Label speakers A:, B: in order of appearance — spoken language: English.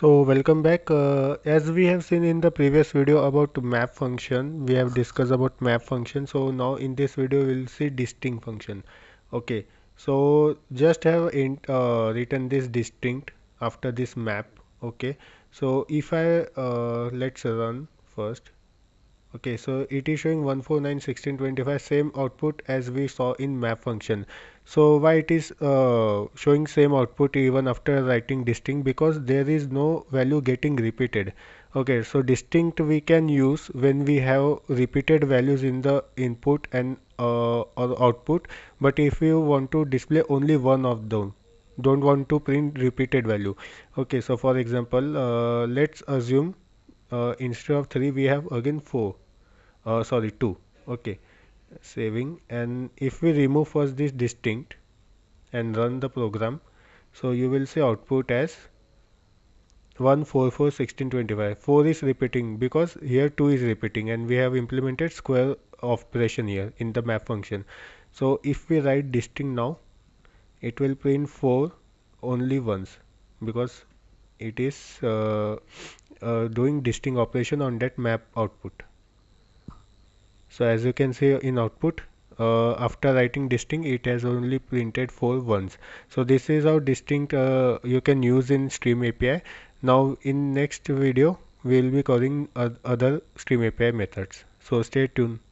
A: So welcome back. Uh, as we have seen in the previous video about map function, we have discussed about map function. So now in this video we'll see distinct function. Okay. So just have in, uh, written this distinct after this map. Okay. So if I uh, let's run first okay so it is showing 149 1625 same output as we saw in map function so why it is uh, showing same output even after writing distinct because there is no value getting repeated okay so distinct we can use when we have repeated values in the input and uh, or output but if you want to display only one of them don't want to print repeated value okay so for example uh, let's assume uh, instead of 3 we have again 4 uh, sorry 2 okay saving and if we remove first this distinct and run the program so you will see output as 1 4 4 16 25 4 is repeating because here 2 is repeating and we have implemented square operation here in the map function so if we write distinct now it will print 4 only once because it is uh, uh, doing distinct operation on that map output so as you can see in output uh, after writing distinct it has only printed four ones so this is how distinct uh, you can use in stream api now in next video we will be covering other stream api methods so stay tuned